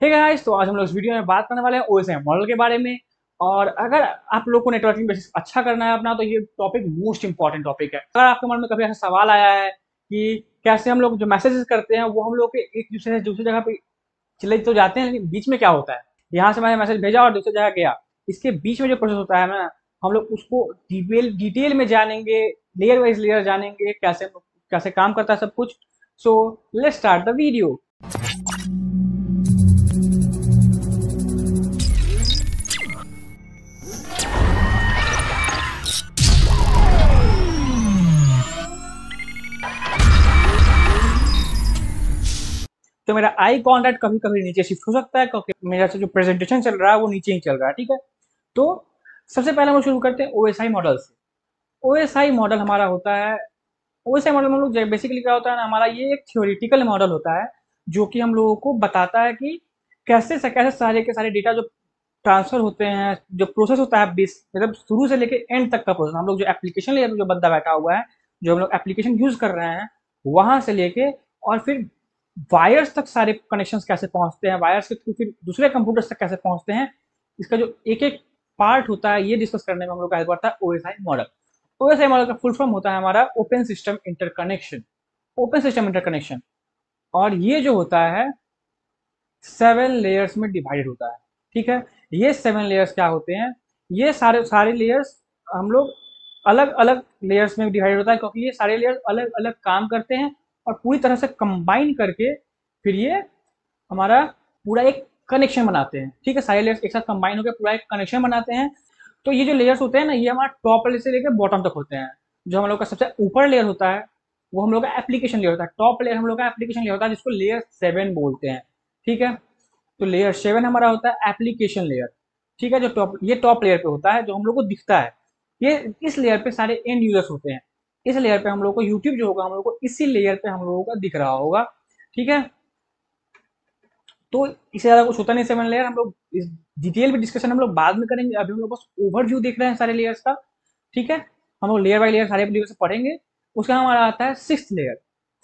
ठीक है गाइस तो आज हम लोग इस वीडियो में बात करने वाले हैं ओ मॉडल के बारे में और अगर आप लोग को नेटवर्किंग बेसिस अच्छा करना है अपना तो ये टॉपिक मोस्ट इंपॉर्टेंट टॉपिक है अगर आपके मन में कभी ऐसा सवाल आया है कि कैसे हम लोग जो मैसेजेस करते हैं वो हम लोग एक दूसरे से दूसरी जगह पे चले तो जाते हैं लेकिन बीच में क्या होता है यहाँ से मैंने मैसेज भेजा और दूसरी जगह गया इसके बीच में जो प्रोसेस होता है ना हम लोग उसको डिटेल डिटेल में जानेंगे लेयर वाइज लेयर जानेंगे कैसे कैसे काम करता है सब कुछ so let start the video मेरा आई कॉन्टैक्ट कभी कभी नीचे शिफ्ट हो सकता है क्योंकि मेरा जो प्रेजेंटेशन चल रहा है वो नीचे ही चल रहा है ठीक है तो सबसे पहले हम शुरू करते हैं ओ एस आई मॉडल से ओ एस आई मॉडल हमारा होता है ओ एस आई मॉडल में लोग बेसिकली क्या होता है ना हमारा ये एक थियोरिटिकल मॉडल होता है जो कि हम लोगों को बताता है कि कैसे से कैसे सारे के सारे डेटा जो ट्रांसफर होते हैं जो प्रोसेस होता है बीस मतलब शुरू से लेकर एंड तक का प्रोसेस हम लोग जो एप्लीकेशन ले जो बंदा बैठा हुआ है जो हम लोग एप्लीकेशन यूज कर रहे हैं वहां से लेके और फिर वायर्स तक सारे कनेक्शंस कैसे पहुंचते हैं वायर्स के थ्रू फिर दूसरे कंप्यूटर्स तक कैसे पहुंचते हैं इसका जो एक एक पार्ट होता है ये डिस्कस करने में हम लोग का हेल्प करता है ओएसआई मॉडल ओएसआई मॉडल का फुल फॉर्म होता है हमारा open system interconnection open system interconnection और ये जो होता है सेवन लेयर्स में डिवाइडेड होता है ठीक है ये सेवन लेयर्स क्या होते हैं ये सारे सारे लेयर्स हम लोग अलग अलग लेयर्स में डिवाइडेड होता है क्योंकि ये सारे लेयर्स अलग अलग काम करते हैं और पूरी तरह से कंबाइन करके फिर ये हमारा पूरा एक कनेक्शन बनाते हैं ठीक है सारे लेयर्स एक साथ कंबाइन होकर पूरा एक कनेक्शन बनाते हैं तो ये जो लेयर्स होते हैं ना ये हमारा टॉप लेयर से लेकर बॉटम तक होते हैं जो हम लोग का सबसे ऊपर लेयर होता है वो हम लोग का एप्लीकेशन लेयर होता है टॉप लेयर हम लोग का एप्लीकेशन लेयर होता है जिसको लेयर सेवन बोलते हैं ठीक है तो लेयर सेवन हमारा होता है एप्लीकेशन लेयर ठीक है जो टॉप ये टॉप लेयर पे होता है जो हम लोग को दिखता है ये इस लेयर पे सारे एंड यूजर्स होते हैं इस लेयर पे हम लोग को YouTube जो होगा हम लोग को इसी लेयर पे हम लोगों का दिख रहा होगा ठीक है तो इससे ज़्यादा कुछ होता नहीं सेवन लेयर हम लोग इस डिटेल भी डिस्कशन हम लोग बाद में करेंगे अभी हम लोग बस ओवरव्यू देख रहे हैं सारे लेयर्स का ठीक है हम लोग लेयर बाय लेयर सारे लेयर से पढ़ेंगे उसका हमारा आता है सिक्स लेयर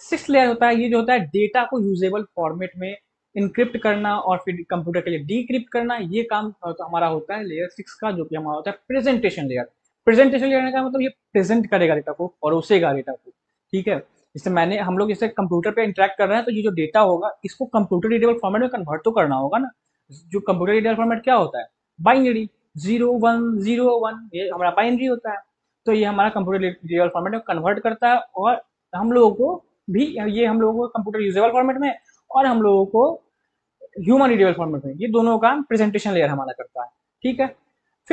सिक्स लेयर होता है ये जो होता है डेटा को यूजेबल फॉर्मेट में इनक्रिप्ट करना और फिर कंप्यूटर के लिए डीक्रिप्ट करना ये काम तो हमारा होता है लेयर सिक्स का जो कि हमारा होता है प्रेजेंटेशन लेयर प्रेजेंटेशन लेने का मतलब ये प्रेजेंट करेगा डेटा को परोसेगा डेटा को ठीक है जिससे मैंने हम लोग इसे कंप्यूटर पे इंटरेक्ट कर रहे हैं तो ये जो डेटा होगा इसको कंप्यूटर रीडेबल फॉर्मेट में कन्वर्ट तो करना होगा ना जो कंप्यूटर रीडेबल फॉर्मेट क्या होता है binary zero one zero one ये हमारा बाइनरी होता है तो ये हमारा कंप्यूटर रीडेबल फॉर्मेट में कन्वर्ट करता है और हम लोगों को भी ये हम लोगों को कंप्यूटर यूजेबल फॉर्मेट में और हम लोगों को ह्यूमन रीडेबल फॉर्मेट में ये दोनों का प्रेजेंटेशन लेयर हमारा करता है ठीक है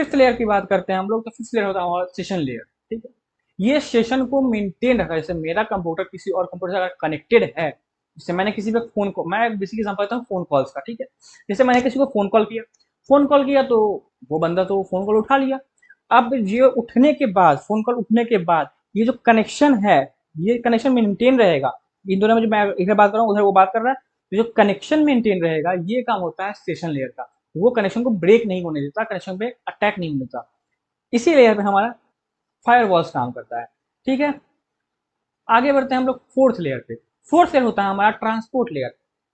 फिफ्थ लेयर की बात करते हैं हम लोग तो फिफ्थ लेयर होता है हमारा सेशन लेयर ठीक है ये सेशन को मेंटेन रखा जैसे मेरा कंप्यूटर किसी और कंप्यूटर से अगर कनेक्टेड है जैसे मैंने किसी पे फोन को मैं बेसिक एग्जाम्पल देता हूँ फोन कॉल्स का ठीक है जैसे मैंने किसी को फोन कॉल किया फोन कॉल किया तो वो बंदा तो फोन कॉल उठा लिया अब ये उठने के बाद फोन कॉल उठने के बाद ये जो कनेक्शन है ये कनेक्शन मेंटेन रहेगा इन दोनों में जो मैं इधर बात कर रहा हूँ उधर वो बात कर रहा है तो जो कनेक्शन मेंटेन रहेगा ये काम होता है स्टेशन लेयर का वो कनेक्शन को ब्रेक नहीं होने देता कनेक्शन पे अटैक नहीं होने देता इसी लेयर पे हमारा फायर काम करता है ठीक है आगे बढ़ते हैं हम लोग फोर्थ लेयर पे फोर्थ लेयर होता है हमारा ट्रांसपोर्ट लेयर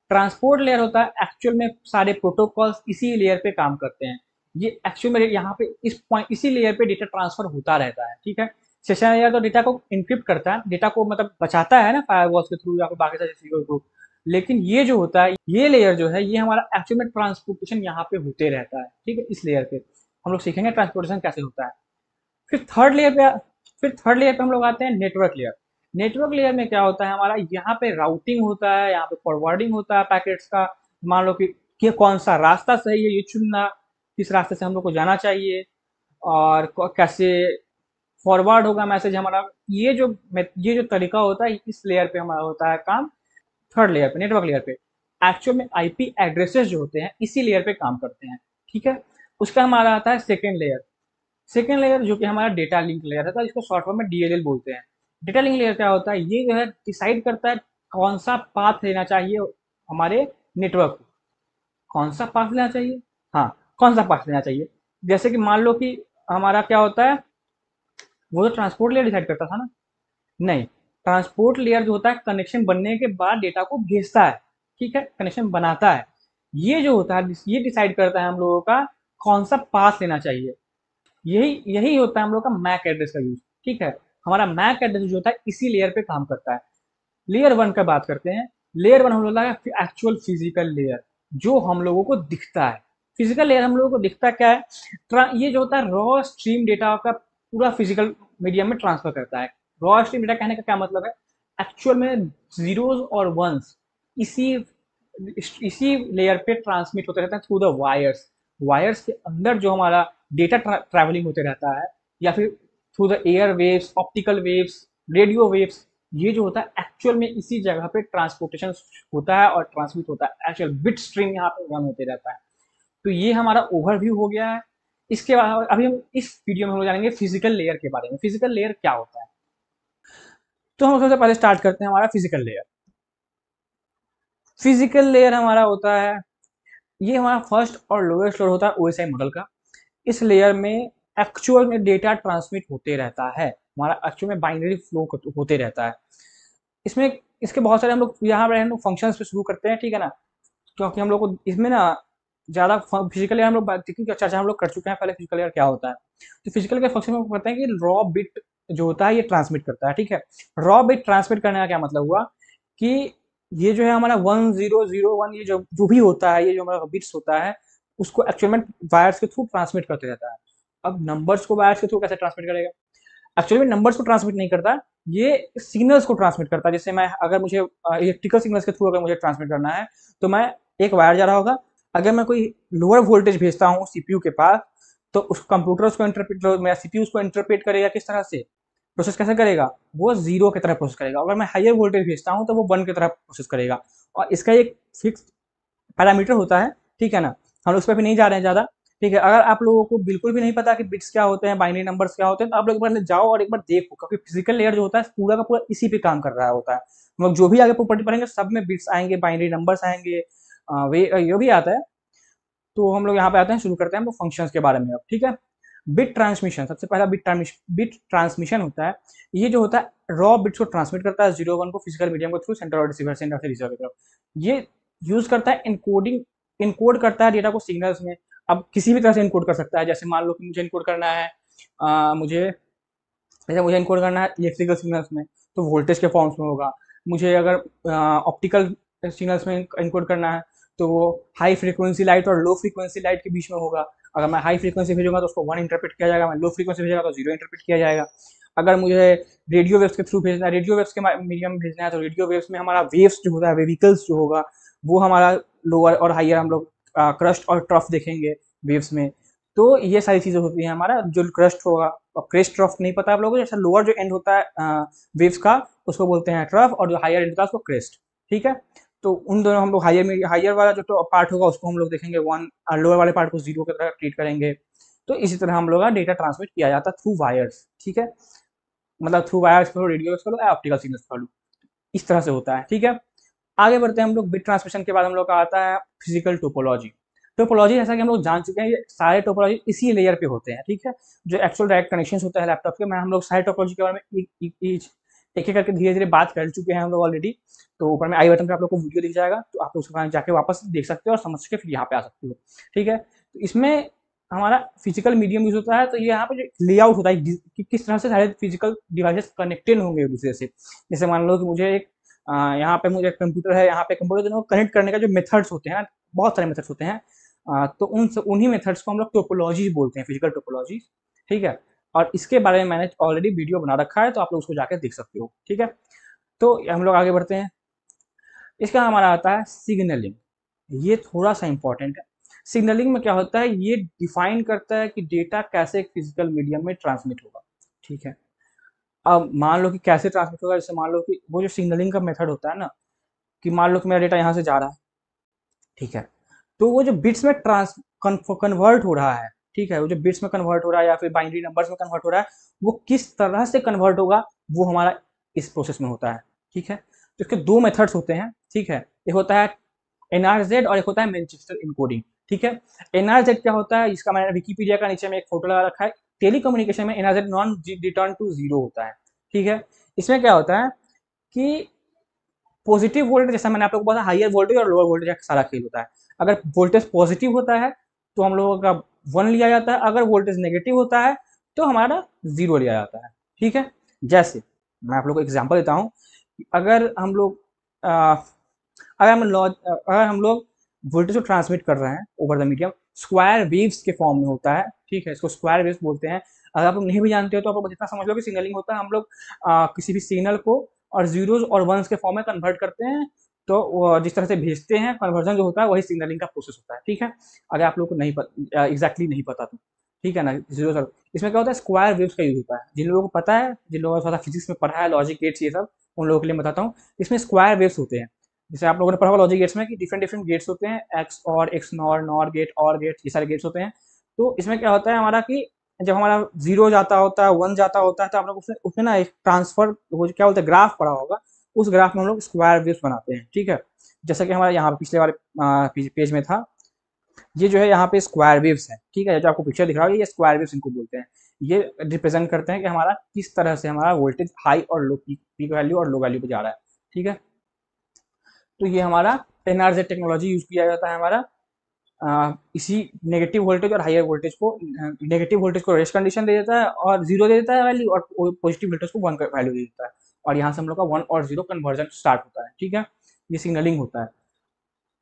ट्रांसपोर्ट लेयर होता है एक्चुअल में सारे प्रोटोकॉल्स इसी लेयर पे काम करते हैं ये एक्चुअल में यहाँ पे इस पॉइंट इसी लेयर पे डेटा ट्रांसफर होता रहता है ठीक है सेशन लेयर तो डेटा को इनक्रिप्ट करता है डेटा को मतलब बचाता है ना फायर वॉल्स के थ्रू या फिर बाकी सारी चीज़ों को लेकिन ये जो होता है ये लेयर जो है ये हमारा एक्चुअल में ट्रांसपोर्टेशन यहाँ पे होते रहता है ठीक है इस लेयर पे हम लोग सीखेंगे ट्रांसपोर्टेशन कैसे होता है फिर थर्ड लेयर पे फिर थर्ड लेयर पे हम लोग आते हैं नेटवर्क लेयर नेटवर्क लेयर में क्या होता है हमारा यहाँ पे राउटिंग होता है यहाँ पे फॉरवर्डिंग होता है पैकेट्स का मान लो कि कौन सा रास्ता सही है ये चुनना किस रास्ते से हम लोग को जाना चाहिए और कैसे फॉरवर्ड होगा मैसेज हमारा ये जो ये जो तरीका होता है इस लेयर पे हमारा होता है काम थर्ड लेयर पे नेटवर्क लेयर पे एक्चुअल में आईपी एड्रेसेस जो होते हैं इसी लेयर पे काम करते हैं ठीक है उसका हमारा आता है सेकेंड लेयर सेकेंड लेयर जो कि हमारा डेटा लिंक लेयर है तो इसको शॉर्ट में डीएलएल बोलते हैं डेटा लिंक लेयर क्या होता है ये जो है डिसाइड करता है कौन सा पाथ लेना चाहिए हमारे नेटवर्क को कौन सा पाथ लेना चाहिए हाँ कौन सा पाथ लेना चाहिए जैसे कि मान लो कि हमारा क्या होता है वो तो ट्रांसपोर्ट लेयर डिसाइड करता था ना नहीं ट्रांसपोर्ट लेयर जो होता है कनेक्शन बनने के बाद डेटा को भेजता है ठीक है कनेक्शन बनाता है ये जो होता है ये डिसाइड करता है हम लोगों का कौन सा पास लेना चाहिए यही यही होता है हम लोग का मैक एड्रेस का यूज ठीक है हमारा मैक एड्रेस जो होता है इसी लेयर पे काम करता है लेयर वन का बात करते हैं लेयर वन हम लोग का एक्चुअल फिजिकल लेयर जो हम लोगों को दिखता है फिजिकल लेयर हम लोगों को दिखता क्या है ये जो होता है रॉ स्ट्रीम डेटा का पूरा फिजिकल मीडियम में ट्रांसफर करता है रॉ स्ट्रीम डेटा कहने का क्या मतलब है एक्चुअल में जीरोज और वंस इसी इसी लेयर पे ट्रांसमिट होते रहते हैं थ्रू द वायर्स वायर्स के अंदर जो हमारा डेटा ट्रैवलिंग होते रहता है या फिर through the air waves optical waves radio waves ये जो होता है एक्चुअल में इसी जगह पे ट्रांसपोर्टेशन होता है और ट्रांसमिट होता है एक्चुअल बिट स्ट्रीम यहाँ पे रन होते रहता है तो ये हमारा ओवरव्यू हो गया है इसके बाद अभी हम इस वीडियो में हम जानेंगे फिजिकल लेयर के बारे में फिजिकल लेयर क्या होता है तो हम सबसे पहले स्टार्ट करते हैं हमारा फिजिकल लेयर फिजिकल लेयर हमारा होता है ये हमारा फर्स्ट और लोएस्ट लेयर होता है ओएसआई मॉडल का इस लेयर में एक्चुअल में डेटा ट्रांसमिट होते रहता है हमारा एक्चुअल में बाइनरी फ्लो होते रहता है इसमें इसके बहुत सारे हम लोग यहाँ पर हम लोग फंक्शन पे शुरू करते हैं ठीक है ना क्योंकि हम लोग को इसमें ना ज़्यादा फिजिकल लेयर हम लोग चर्चा हम लोग कर चुके हैं पहले फिजिकल लेयर क्या होता है तो फिजिकल के फंक्शन में करते हैं कि रॉ बिट जो होता है ये ट्रांसमिट करता है ठीक है रॉ बिट ट्रांसमिट करने का क्या मतलब हुआ कि ये जो है हमारा वन जीरो जीरो वन ये जो जो भी होता है ये जो हमारा बिट्स होता है उसको एक्चुअल में वायर्स के थ्रू ट्रांसमिट करते रहता है अब नंबर्स को वायर्स के थ्रू कैसे ट्रांसमिट करेगा एक्चुअली में नंबर्स को ट्रांसमिट नहीं करता ये सिग्नल्स को ट्रांसमिट करता है जैसे मैं अगर मुझे इलेक्ट्रिकल सिग्नल्स के थ्रू अगर मुझे ट्रांसमिट करना है तो मैं एक वायर जा रहा होगा अगर मैं कोई लोअर वोल्टेज भेजता हूँ सीपीयू के पास तो उस कंप्यूटर उसको इंटरप्रेट मेरा सीपी उसको इंटरप्रेट करेगा किस तरह से प्रोसेस कैसे करेगा वो जीरो की तरह प्रोसेस करेगा अगर मैं हाइयर वोल्टेज भेजता हूँ तो वो वन की तरह प्रोसेस करेगा और इसका एक फिक्स पैरामीटर होता है ठीक है ना हम उस पर भी नहीं जा रहे हैं ज़्यादा ठीक है अगर आप लोगों को बिल्कुल भी नहीं पता कि बिट्स क्या होते हैं बाइनरी नंबर्स क्या होते हैं तो आप लोग एक बार जाओ और एक बार देखो क्योंकि फिजिकल लेयर जो होता है पूरा का पूरा इसी पे काम कर रहा होता है हम लोग जो भी आगे प्रॉपर्टी पढ़ेंगे सब में बिट्स आएंगे बाइनरी नंबर्स आएंगे वे ये भी आता है तो हम लोग यहाँ पे आते हैं शुरू करते हैं फंक्शन के बारे में अब ठीक है बिट ट्रांसमिशन सबसे पहला बिट बिट ट्रांसमिशन होता है ये जो होता है रॉ बिट्स को ट्रांसमिट करता है जीरो वन को फिजिकल मीडियम को थ्रू सेंटर और रिसीवर सेंटर से रिसीवर की तरफ ये यूज करता है इनकोडिंग इनकोड करता है डेटा को सिग्नल्स में अब किसी भी तरह से इनकोड कर सकता है जैसे मान लो कि मुझे इनकोड करना है आ, मुझे जैसे मुझे इनकोड करना है इलेक्ट्रिकल सिग्नल्स में तो वोल्टेज के फॉर्म्स में होगा मुझे अगर ऑप्टिकल सिग्नल्स में इनकोड करना है तो वो हाई फ्रीक्वेंसी लाइट और लो फ्रीक्वेंसी लाइट के बीच में होगा अगर मैं हाई फ्रीक्वेंसी भेजूंगा तो उसको वन इंटरप्रेट किया जाएगा मैं लो फ्रीक्वेंसी भेजूंगा तो जीरो इंटरप्रेट किया जाएगा अगर मुझे रेडियो वेव्स के थ्रू भेजना है रेडियो वेव्स के मीडियम भेजना है तो रेडियो वेव्स में हमारा वेव्स जो होता है वेविकल्स जो होगा वो हमारा लोअर और हाइयर हम लोग क्रस्ट और ट्रफ देखेंगे वेव्स में तो ये सारी चीज़ें होती हैं हमारा जो क्रस्ट होगा और क्रेस्ट ट्रफ नहीं पता आप लोगों को जैसा लोअर जो एंड होता है वेव्स का उसको बोलते हैं ट्रफ और जो हायर एंड होता है उसको क्रेस्ट ठीक है तो उन दोनों हम लोग हायर में हायर वाला जो तो पार्ट होगा उसको हम लोग देखेंगे वन और लोअर वाले पार्ट को जीरो की तरह ट्रीट करेंगे तो इसी तरह हम लोग का डेटा ट्रांसमिट किया जाता थ्रू वायर्स ठीक है मतलब थ्रू वायर्स करो रेडियो करो या ऑप्टिकल सिग्नल्स करो इस तरह से होता है ठीक है आगे बढ़ते हैं हम लोग बिट ट्रांसमिशन के बाद हम लोग का आता है फिजिकल टोपोलॉजी टोपोलॉजी जैसा कि हम लोग जान चुके हैं ये सारे टोपोलॉजी इसी लेयर पे होते हैं ठीक है जो एक्चुअल डायरेक्ट कनेक्शन होता है लैपटॉप के मैं हम लोग सारे टोपोलॉजी के बारे में एक एक करके धीरे धीरे बात कर चुके हैं हम लोग ऑलरेडी तो ऊपर में आई बटन पे आप लोग को वीडियो दिख जाएगा तो आप उसको जाके वापस देख सकते हो और समझ के फिर यहाँ पे आ सकते हो ठीक है तो इसमें हमारा फिजिकल मीडियम यूज होता है तो ये यहाँ पे लेआउट होता है कि किस तरह से सारे फिजिकल डिवाइसेस कनेक्टेड होंगे एक दूसरे से जैसे मान लो कि मुझे एक यहाँ पे मुझे कंप्यूटर है यहाँ पे कंप्यूटर को कनेक्ट करने का जो मेथड्स होते हैं बहुत सारे मेथड्स होते हैं तो उन उन्हीं मेथड्स को हम लोग टोपोलॉजी बोलते हैं फिजिकल टोपोलॉजी ठीक है और इसके बारे में मैंने ऑलरेडी वीडियो बना रखा है तो आप लोग उसको जाकर देख सकते हो ठीक है तो हम लोग आगे बढ़ते हैं इसका हमारा आता है सिग्नलिंग ये थोड़ा सा इंपॉर्टेंट है सिग्नलिंग में क्या होता है ये डिफाइन करता है कि डेटा कैसे फिजिकल मीडियम में ट्रांसमिट होगा ठीक है अब मान लो कि कैसे ट्रांसमिट होगा जैसे मान लो कि वो जो सिग्नलिंग का मेथड होता है ना कि मान लो कि मेरा डेटा यहाँ से जा रहा है ठीक है तो वो जो बिट्स में ट्रांस कन्वर्ट हो रहा है ठीक है वो जो बिट्स में कन्वर्ट हो रहा है या फिर बाइनरी नंबर्स में कन्वर्ट हो रहा है वो किस तरह से कन्वर्ट होगा वो हमारा इस प्रोसेस में होता है ठीक है तो इसके दो मेथड्स होते हैं ठीक है एक होता है एनआरजेड और एक होता है मैनचेस्टर इनकोडिंग ठीक है एनआरजेड क्या होता है इसका मैंने विकीपीडिया का नीचे में एक फोटो लगा रखा है टेली कम्युनिकेशन में NRZ non return to zero होता है ठीक है इसमें क्या होता है कि पॉजिटिव वोल्टेज जैसा मैंने आप लोगों को बताया हाइयर वोल्टेज और लोअर वोल्टेज का सारा खेल होता है अगर वोल्टेज पॉजिटिव होता है तो हम लोगों का वन लिया जाता है अगर वोल्टेज नेगेटिव होता है तो हमारा जीरो लिया जाता है ठीक है जैसे मैं आप लोग को एग्जाम्पल देता हूँ अगर हम लोग अगर हम लॉज अगर हम लोग वोल्टेज को ट्रांसमिट कर रहे हैं over the medium square waves के फॉर्म में होता है ठीक है इसको स्क्वायर वेव्स बोलते हैं अगर आप लोग नहीं भी जानते हो तो आप जितना समझ लो कि सिग्नलिंग होता है हम लोग किसी भी सिग्नल को और जीरोज और वंस के फॉर्म में कन्वर्ट करते हैं तो जिस तरह से भेजते हैं कन्वर्जन जो होता है वही सिग्नलिंग का प्रोसेस होता है ठीक है अगर आप लोग को नहीं पता एग्जैक्टली नहीं पता तो ठीक है ना जीरो सर इसमें क्या होता है स्क्वायर वेव्स का यूज होता है जिन लोगों को पता है जिन लोगों ने थोड़ा फिजिक्स में पढ़ा है लॉजिक गेट्स ये सब उन लोगों के लिए बताता हूँ इसमें स्क्वायर वेव्स होते हैं जैसे आप लोगों ने पढ़ा हुआ लॉजिक गेट्स में कि डिफरेंट डिफरेंट गेट्स होते हैं एक्स और एक्स नॉर नॉर गेट और गेट ये सारे गेट्स होते हैं तो इसमें क्या होता है हमारा कि जब हमारा जीरो जाता होता है वन जाता होता है तो आप लोग उसमें उसमें ना एक ट्रांसफर क्या बोलते हैं ग्राफ पड़ा होगा उस ग्राफ में हम लोग स्क्वायर वेव्स बनाते हैं ठीक है जैसा कि हमारा यहाँ पिछले वाले पेज में था ये जो है यहाँ पे स्क्वायर वेव्स है ठीक है जो आपको पिक्चर दिख रहा है ये स्क्वायर वेव्स इनको बोलते हैं ये रिप्रेजेंट करते हैं कि हमारा किस तरह से हमारा वोल्टेज हाई और लो पीक वैल्यू और लो वैल्यू पे जा रहा है ठीक है तो ये हमारा एनआरजे टेक्नोलॉजी यूज किया जाता है हमारा इसी नेगेटिव वोल्टेज और हायर वोल्टेज को नेगेटिव वोल्टेज को रेस्ट कंडीशन दे देता है और जीरो दे देता है वैल्यू और पॉजिटिव वोल्टेज को वन वैल्यू दे देता है और यहाँ से हम लोग का वन और जीरो कन्वर्जन स्टार्ट होता है ठीक है ये सिग्नलिंग होता है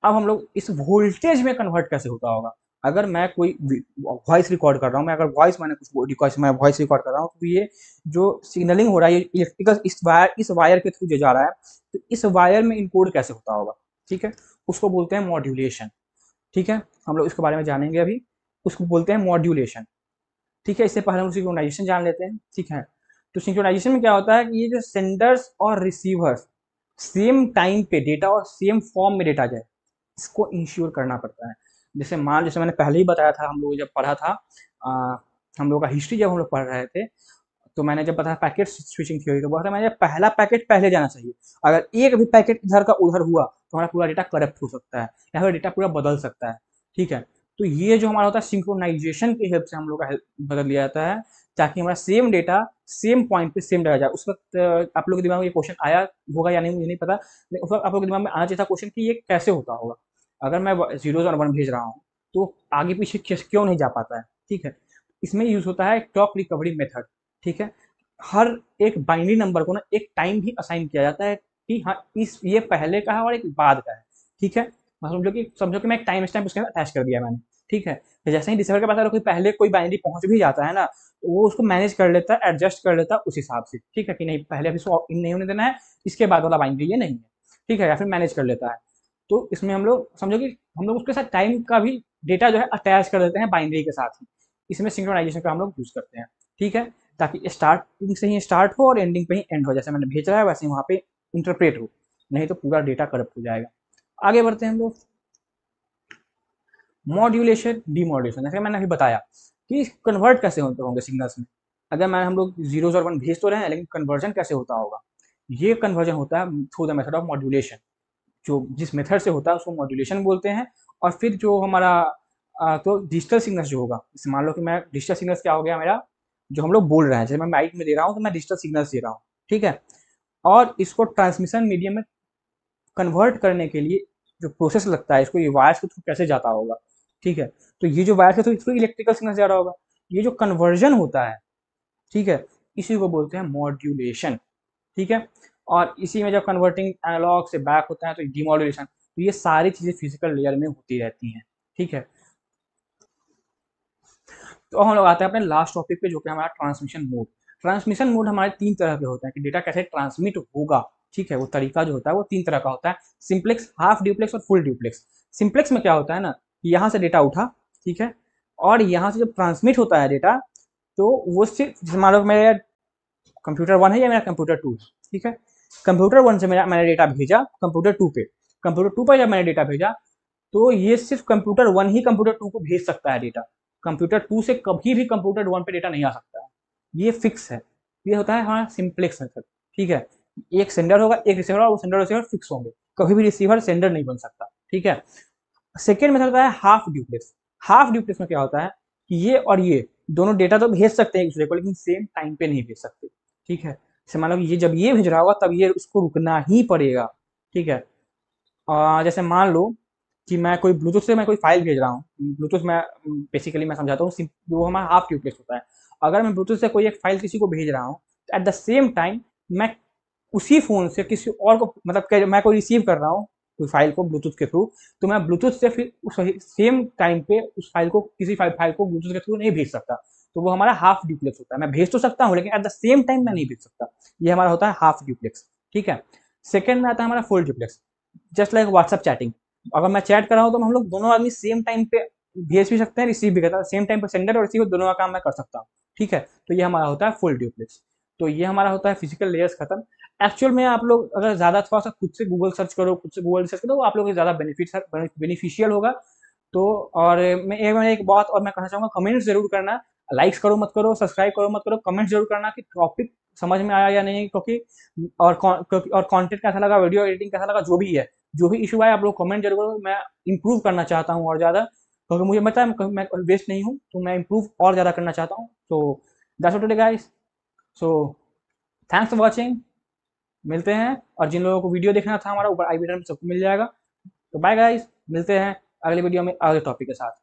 अब हम लोग इस वोल्टेज में कन्वर्ट कैसे होता होगा अगर मैं कोई वॉइस रिकॉर्ड कर रहा हूँ मैं अगर वॉइस मैंने कुछ रिकॉर्ड मैं वॉइस रिकॉर्ड कर रहा हूँ तो ये जो सिग्नलिंग हो रहा है ये इलेक्ट्रिकल इस वायर इस वायर के थ्रू जो जा रहा है तो इस वायर में इनकोड कैसे होता होगा ठीक है उसको बोलते हैं मॉड्यूलेशन ठीक है हम लोग इसके बारे में जानेंगे अभी उसको बोलते हैं मॉड्यूलेशन ठीक है इससे पहले हम सिंक्रोनाइजेशन जान लेते हैं ठीक है तो सिंक्रोनाइजेशन में क्या होता है कि ये जो सेंडर्स और रिसीवर्स सेम टाइम पे डेटा और सेम फॉर्म में डेटा जाए इसको इंश्योर करना पड़ता है जैसे मान जैसे मैंने पहले ही बताया था हम लोग जब पढ़ा था आ, हम लोग का हिस्ट्री जब हम लोग पढ़ रहे थे तो मैंने जब बताया पैकेट स्विचिंग थ्योरी तो बोला था मैंने पहला पैकेट पहले जाना चाहिए अगर एक भी पैकेट इधर का उधर हुआ हमारा पूरा डेटा करप्ट हो सकता है या फिर डेटा पूरा बदल सकता है ठीक है तो ये जो हमारा होता है सिंक्रोनाइजेशन के हेल्प से हम लोग का बदल लिया जाता है ताकि हमारा सेम डेटा सेम पॉइंट पे सेम डाला जाए उस वक्त आप लोग के दिमाग में ये क्वेश्चन आया होगा या नहीं मुझे नहीं पता उस वक्त आप लोग के दिमाग में आना चाहिए था क्वेश्चन कि ये कैसे होता होगा अगर मैं जीरोज और वन भेज रहा हूँ तो आगे पीछे क्यों नहीं जा पाता है ठीक है इसमें यूज होता है टॉक रिकवरी मेथड ठीक है हर एक बाइनरी नंबर को ना एक टाइम भी असाइन किया जाता है कि हाँ इस ये पहले का है और एक बाद का है ठीक है समझो कि समझो कि मैं एक टाइम स्टैम्प उसके अटैच कर दिया मैंने ठीक है तो जैसे ही डिसेंबर के पास अगर कोई पहले कोई बाइनरी पहुंच भी जाता है ना तो वो उसको मैनेज कर लेता है एडजस्ट कर लेता है उस हिसाब से ठीक है कि नहीं पहले अभी इसको इन नहीं होने देना है इसके बाद वाला बाइनरी ये नहीं है ठीक है या फिर मैनेज कर लेता है तो इसमें हम लोग समझो कि हम लोग उसके साथ टाइम का भी डेटा जो है अटैच कर देते हैं बाइनरी के साथ ही इसमें सिंक्रोनाइजेशन का हम लोग यूज़ करते हैं ठीक है ताकि स्टार्टिंग से ही स्टार्ट हो और एंडिंग पे ही एंड हो जैसे मैंने भेज रहा है वैसे ही वहाँ पे इंटरप्रेट हो नहीं तो पूरा डेटा करप्ट हो जाएगा आगे बढ़ते हैं हम लोग मॉड्यूलेशन डीमॉड्यूलेशन जैसे मैंने अभी बताया कि कन्वर्ट कैसे होते होंगे सिग्नल्स में अगर मैं हम लोग जीरो और वन भेज तो रहे हैं लेकिन कन्वर्जन कैसे होता होगा ये कन्वर्जन होता है through the method of modulation जो जिस मेथड से होता है उसको मॉड्यूलेशन बोलते हैं और फिर जो हमारा आ, तो डिजिटल सिग्नल्स जो होगा जैसे मान लो कि मैं डिजिटल सिग्नल्स क्या हो गया मेरा जो हम लोग बोल रहे हैं जैसे मैं माइक में दे रहा हूँ तो मैं डिजिटल सिग्नल्स दे रहा हूँ ठीक है और इसको ट्रांसमिशन मीडियम में कन्वर्ट करने के लिए जो प्रोसेस लगता है इसको ये वायर्स के थ्रू कैसे जाता होगा ठीक है तो ये जो वायर्स के थ्रू थ्रू इलेक्ट्रिकल सिग्नल जा रहा होगा ये जो कन्वर्जन होता है ठीक है इसी को बोलते हैं मॉड्यूलेशन ठीक है और इसी में जब कन्वर्टिंग एनालॉग से बैक होता है तो डिमोड्यूलेशन तो ये सारी चीज़ें फिजिकल लेयर में होती रहती हैं ठीक है तो हम लोग आते हैं अपने लास्ट टॉपिक पे जो कि हमारा ट्रांसमिशन मोड ट्रांसमिशन मोड हमारे तीन तरह के होते हैं कि डेटा कैसे ट्रांसमिट होगा ठीक है वो तरीका जो होता है वो तीन तरह का होता है सिंप्लेक्स हाफ ड्यूप्लेक्स और फुल ड्यूप्लेक्स सिंप्लेक्स में क्या होता है ना कि यहाँ से डेटा उठा ठीक है और यहाँ से जब ट्रांसमिट होता है डेटा तो वो सिर्फ मान लो मेरा कंप्यूटर वन है या मेरा कंप्यूटर टू है ठीक है कंप्यूटर वन से मेरा मैंने डेटा भेजा कंप्यूटर टू पे कंप्यूटर टू पर जब मैंने डेटा भेजा तो ये सिर्फ कंप्यूटर वन ही कंप्यूटर टू को भेज सकता है डेटा कंप्यूटर टू से कभी भी कंप्यूटर वन पे डेटा नहीं आ सकता ये फिक्स है ये होता है हमारा सिंप्लेक्स मेथड ठीक है एक सेंडर होगा एक रिसीवर होगा वो सेंडर रिसीवर फिक्स होंगे कभी भी रिसीवर सेंडर नहीं बन सकता ठीक है सेकेंड मेथड होता है हाफ ड्यूप्लेक्स हाफ ड्यूप्लेक्स में क्या होता है कि ये और ये दोनों डेटा तो भेज सकते हैं एक दूसरे को लेकिन सेम टाइम पे नहीं भेज सकते ठीक है जैसे मान लो ये जब ये भेज रहा होगा तब ये उसको रुकना ही पड़ेगा ठीक है आ, जैसे मान लो कि मैं कोई ब्लूटूथ से मैं कोई फाइल भेज रहा हूँ ब्लूटूथ मैं बेसिकली मैं समझाता हूँ वो हमारा हाफ ट्यूबलेस होता है अगर मैं ब्लूटूथ से कोई एक फाइल किसी को भेज रहा हूँ तो एट द सेम टाइम मैं उसी फ़ोन से किसी और को मतलब मैं कोई रिसीव कर रहा हूँ कोई फाइल को ब्लूटूथ के थ्रू तो मैं ब्लूटूथ से फिर उस सेम टाइम पे उस फाइल को किसी फाइल फाइल को ब्लूटूथ के थ्रू नहीं भेज सकता तो वो हमारा हाफ ड्यूप्लेक्स होता है मैं भेज तो सकता हूँ लेकिन एट द सेम टाइम मैं नहीं भेज सकता ये हमारा होता है हाफ ड्यूप्लेक्स ठीक है सेकेंड में आता है हमारा full duplex just like WhatsApp chatting अगर मैं चैट कर रहा हूँ तो हम लोग दोनों आदमी सेम टाइम पे भेज भी सकते हैं रिसीव भी करता है सेम टाइम पे सेंडर और रिसीव दोनों का काम मैं कर सकता हूँ ठीक है तो ये हमारा होता है फुल ड्यूप्लेक्स तो ये हमारा होता है फिजिकल लेयर्स खत्म एक्चुअल में आप लोग अगर ज़्यादा थोड़ा सा खुद से गूगल सर्च करो खुद से गूगल सर्च करो तो आप लोग ज़्यादा बेनिफिट बेनिफिशियल होगा तो और मैं एक मैंने एक बात और मैं कहना चाहूंगा कमेंट्स जरूर करना लाइक्स करो मत करो सब्सक्राइब करो मत करो कमेंट जरूर करना कि टॉपिक समझ में आया या नहीं क्योंकि और और कंटेंट कैसा लगा वीडियो एडिटिंग कैसा लगा जो भी है जो भी इशू आए आप लोग कमेंट जरूर करो मैं इम्प्रूव करना चाहता हूँ और ज़्यादा क्योंकि मुझे पता है मैं वेस्ट नहीं हूँ तो मैं इम्प्रूव और ज़्यादा करना चाहता हूँ तो that's today guys so thanks for watching मिलते हैं और जिन लोगों को वीडियो देखना था हमारा ऊपर आई बटन सबको मिल जाएगा तो बाय गाइस मिलते हैं अगले वीडियो में अगले टॉपिक के साथ